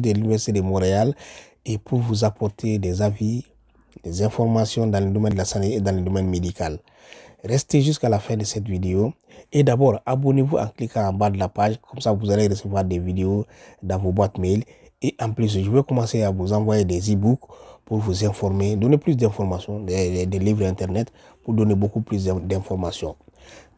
de l'Université de Montréal et pour vous apporter des avis, des informations dans le domaine de la santé et dans le domaine médical. Restez jusqu'à la fin de cette vidéo et d'abord abonnez-vous en cliquant en bas de la page, comme ça vous allez recevoir des vidéos dans vos boîtes mail et en plus je vais commencer à vous envoyer des e-books pour vous informer, donner plus d'informations, des, livres internet pour donner beaucoup plus d'informations.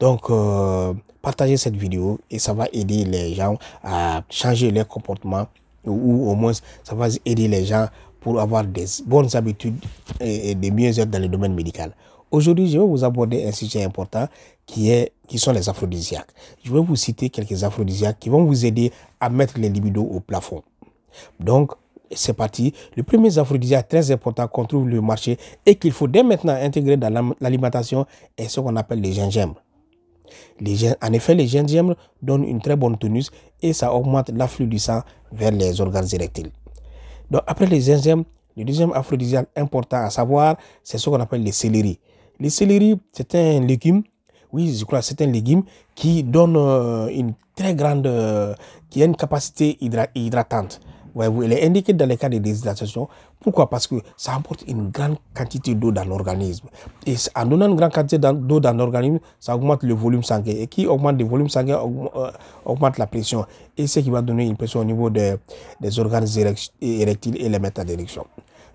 Donc, euh, partagez cette vidéo et ça va aider les gens à changer leur comportement ou, au moins ça va aider les gens pour avoir des bonnes habitudes et, des mieux-être dans le domaine médical. Aujourd'hui, je vais vous aborder un sujet important qui, est, qui sont les aphrodisiaques. Je vais vous citer quelques aphrodisiaques qui vont vous aider à mettre les libido au plafond. Donc, c'est parti. Le premier aphrodisiaque très important qu'on trouve le marché et qu'il faut dès maintenant intégrer dans l'alimentation est ce qu'on appelle le gingembre en effet, les gingembre donnent une très bonne tonus et ça augmente l'afflux du sang vers les organes érectiles. Donc, après les gingembre, le deuxième aphrodisiaque important à savoir, c'est ce qu'on appelle les céleri. Les céleri, c'est un légume, oui, je crois, c'est un légume qui donne euh, une très grande, euh, qui a une capacité hydratante voyez il est indiqué dans les cas de déshydratation. Pourquoi Parce que ça apporte une grande quantité d'eau dans l'organisme. Et en donnant une grande quantité d'eau dans l'organisme, ça augmente le volume sanguin. Et qui augmente le volume sanguin euh, augmente la pression. Et ce qui va donner une pression au niveau des, organes érectiles et les métadérections.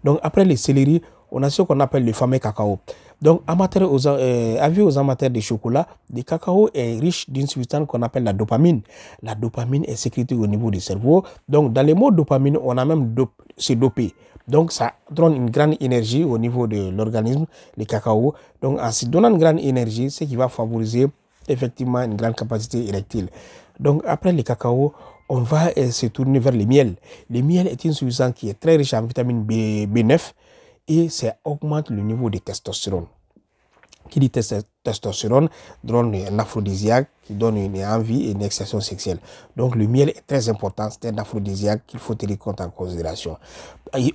Donc après les céleri, on a ce qu'on appelle le fameux cacao. Donc, amateur aux, euh, avis aux amateurs de chocolat, le cacao est riche d'une substance qu'on appelle la dopamine. La dopamine est sécrétée au niveau du cerveau. Donc, dans les mots dopamine, on a même se doper. Donc, ça donne une grande énergie au niveau de l'organisme, le cacao. Donc, en se donnant une grande énergie, ce qui va favoriser effectivement une grande capacité érectile. Donc, après le cacao, on va euh, se tourner vers le miel. Le miel est une substance qui est très riche en vitamine B9 et ça augmente le niveau de testostérone. Qui dit testostérone donne un aphrodisiaque qui donne une envie et une excitation sexuelle. Donc le miel est très important, c'est un aphrodisiaque qu'il faut tenir compte en considération.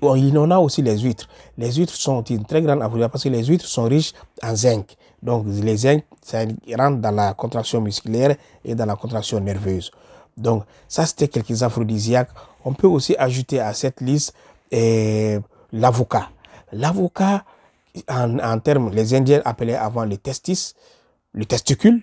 Oh, il y en a aussi les huîtres. Les huîtres sont une très grande aphrodisiaque parce que les huîtres sont riches en zinc. Donc les zinc, ça rentre dans la contraction musculaire et dans la contraction nerveuse. Donc ça c'était quelques aphrodisiaques. On peut aussi ajouter à cette liste eh, l'avocat. L'avocat, en, termes, les Indiens appelaient avant le testis, le testicule,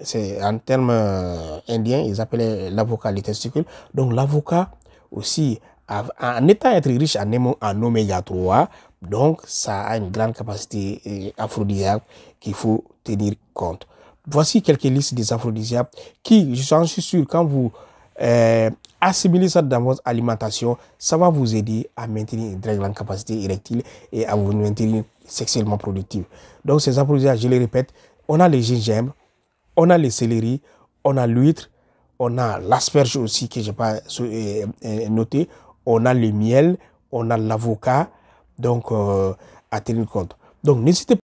c'est en termes euh, indiens, ils appelaient l'avocat le testicule. Donc l'avocat aussi, en étant être riche en, en oméga 3, donc ça a une grande capacité euh, aphrodisiaque qu'il faut tenir compte. Voici quelques listes des aphrodisiaques qui, je suis sûr, quand vous euh, assimiler ça dans votre alimentation, ça va vous aider à maintenir une très grande capacité érectile et à vous maintenir sexuellement productif. Donc ces approvisionnements, je les répète, on a les gingembre, on a les céleri, on a l'huître, on a l'asperge aussi que je n'ai pas euh, euh, noté, on a le miel, on a l'avocat, donc euh, à tenir compte. Donc n'hésitez pas.